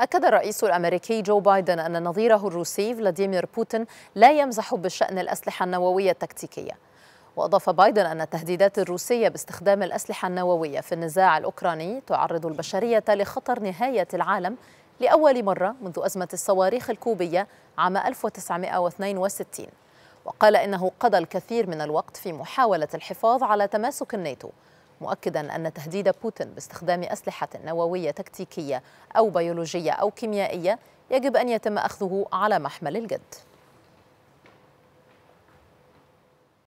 أكد الرئيس الأمريكي جو بايدن أن نظيره الروسي فلاديمير بوتين لا يمزح بشأن الأسلحة النووية التكتيكية وأضاف بايدن أن التهديدات الروسية باستخدام الأسلحة النووية في النزاع الأوكراني تعرض البشرية لخطر نهاية العالم لأول مرة منذ أزمة الصواريخ الكوبية عام 1962 وقال إنه قضى الكثير من الوقت في محاولة الحفاظ على تماسك الناتو مؤكدا أن تهديد بوتين باستخدام أسلحة نووية تكتيكية أو بيولوجية أو كيميائية يجب أن يتم أخذه على محمل الجد